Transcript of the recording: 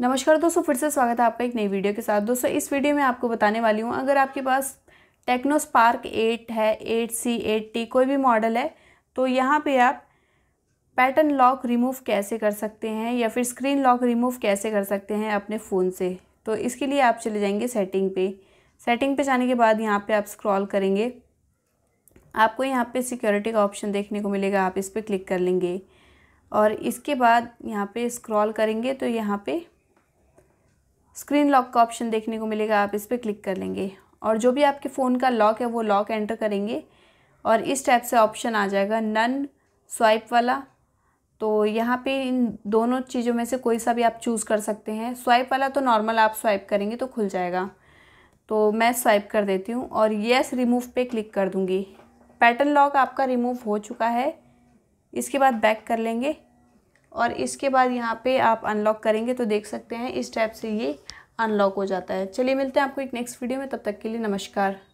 नमस्कार दोस्तों फिर से स्वागत है आपका एक नई वीडियो के साथ दोस्तों इस वीडियो में आपको बताने वाली हूँ अगर आपके पास टेक्नो स्पार्क एट है एट सी एट टी कोई भी मॉडल है तो यहाँ पे आप पैटर्न लॉक रिमूव कैसे कर सकते हैं या फिर स्क्रीन लॉक रिमूव कैसे कर सकते हैं अपने फ़ोन से तो इसके लिए आप चले जाएंगे सेटिंग पे सेटिंग पे जाने के बाद यहाँ पे आप स्क्रॉल करेंगे आपको यहाँ पे सिक्योरिटी का ऑप्शन देखने को मिलेगा आप इस पर क्लिक कर लेंगे और इसके बाद यहाँ पे स्क्रॉल करेंगे तो यहाँ पे स्क्रीन लॉक का ऑप्शन देखने को मिलेगा आप इस पर क्लिक कर लेंगे और जो भी आपके फ़ोन का लॉक है वो लॉक एंटर करेंगे और इस टाइप से ऑप्शन आ जाएगा नन स्वाइप वाला तो यहाँ पे इन दोनों चीज़ों में से कोई सा भी आप चूज़ कर सकते हैं स्वाइप वाला तो नॉर्मल आप स्वाइप करेंगे तो खुल जाएगा तो मैं स्वाइप कर देती हूँ और येस रिमूव पे क्लिक कर दूँगी पैटर्न लॉक आपका रिमूव हो चुका है इसके बाद बैक कर लेंगे और इसके बाद यहाँ पे आप अनलॉक करेंगे तो देख सकते हैं इस टाइप से ये अनलॉक हो जाता है चलिए मिलते हैं आपको एक नेक्स्ट वीडियो में तब तक के लिए नमस्कार